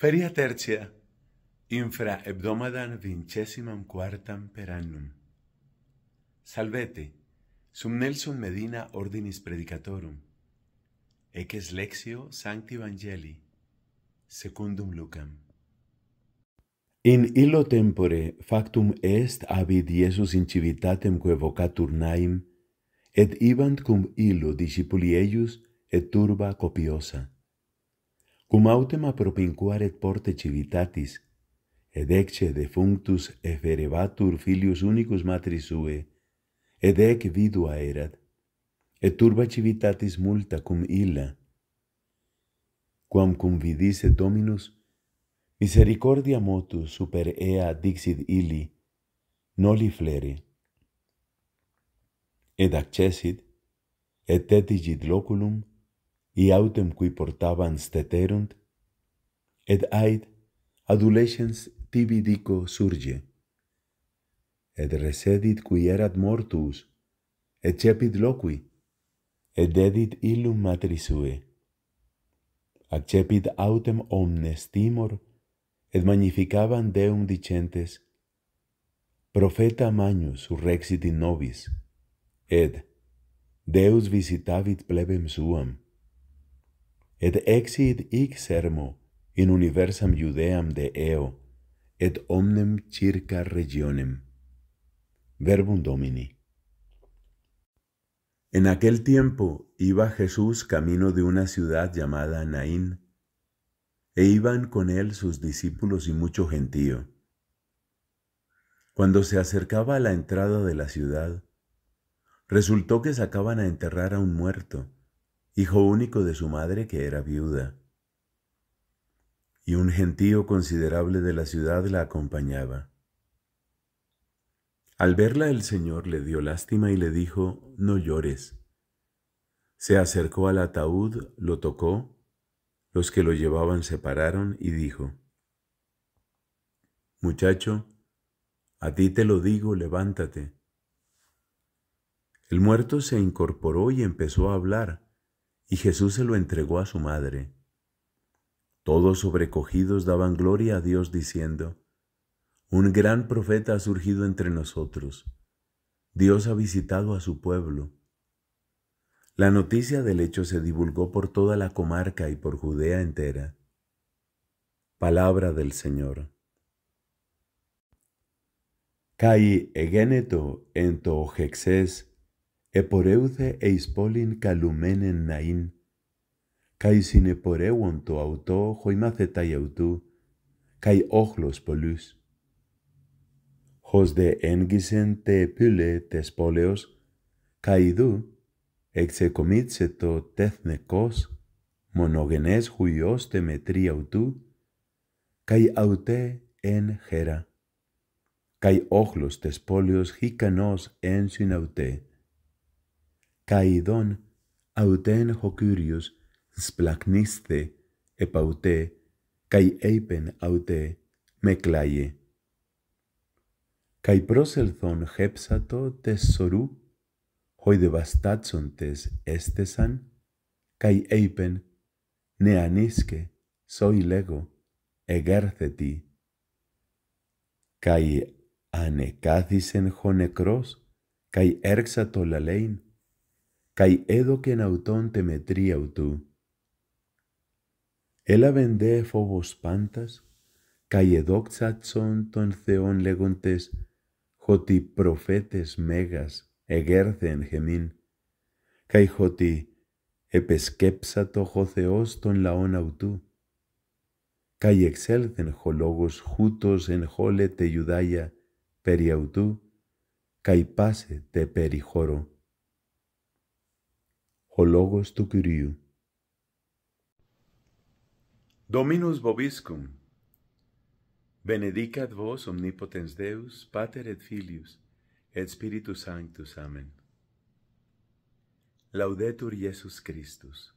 Feria tercia, infra hebdomadan vincesimam quartam per annum. Salvete, sum Nelson Medina ordinis predicatorum, eces lexio sancti evangeli, secundum lucam. In illo tempore factum est abid Iesus in civitatem que vocatur naim, et ibant cum illo discipulieius et turba copiosa cum autem apropinquaret porte civitatis, ed ecce defunctus efferebatur filius unicus matri sue, ed ec vidua erat, et turba civitatis multa cum illa. Quam cum vidise Dominus, misericordia motu super ea dixit illi, noli flere. Ed accesit, et tetigit loculum, et autem qui portabant steterunt, et ait adulescens tibi dico surge, et recedit qui erat mortus, et cepit loqui, et dedit illum matri sue. Accepit autem omnes timor, et magnificaban Deum dicentes, profeta magnus urrexit in nobis, et Deus visitavit plebem suam. et exit hic sermo in universam Judeam de eo, et omnem circa regionem. Verbum Domini. En aquel tiempo iba Jesús camino de una ciudad llamada Naín, e iban con él sus discípulos y mucho gentío. Cuando se acercaba a la entrada de la ciudad, resultó que sacaban a enterrar a un muerto, hijo único de su madre que era viuda, y un gentío considerable de la ciudad la acompañaba. Al verla el Señor le dio lástima y le dijo, No llores. Se acercó al ataúd, lo tocó, los que lo llevaban se pararon y dijo, Muchacho, a ti te lo digo, levántate. El muerto se incorporó y empezó a hablar y Jesús se lo entregó a su madre. Todos sobrecogidos daban gloria a Dios diciendo, Un gran profeta ha surgido entre nosotros. Dios ha visitado a su pueblo. La noticia del hecho se divulgó por toda la comarca y por Judea entera. Palabra del Señor. Kai egeneto en tojexés. επορεύθε εις πόλην καλουμένεν ειν, καί συνεπορεύον το αυτο χοημάθετα αυτού, καί όχλος πολλούς. Χως δε έγκυσεν τε επίλε τες πόλεως, δου εξεκομίτσε το τεθνεκός, μονογενές χουιός τε μετρία αυτού, καί αυτέ εν χέρα. Καί όχλος τες πόλεως χικανός εν συναυτέ. caidon auten ho curios splagniste e paute kai apen aute me klaie kai proselthon hepsato tesoru hoi devastatsontes estesan kai apen neaniske soi lego egertheti kai anekathisen honekros kai erxato lalein, καί έδωκεν αυτόν τε μετρία αὐτοῦ. Έλαβεν δε φόβος πάντας, καί εδόξατσον των Θεών λέγοντες, χωτι προφέτες μέγας εγέρθεν γεμίν, καί χωτι επεσκέψατο ο Θεός των λαών αυτού. Καί εξέλθεν χολόγος χούτος εν χώλε τε Ιουδάια περί αυτού, καί πάσε τε περί χώρο. ο λόγος του Κυρίου. Dominus boviscum, benedicat Vos omnipotens Deus, Pater et Filius, et Spiritus Sanctus. Amen. Laudetur Iesus Christus.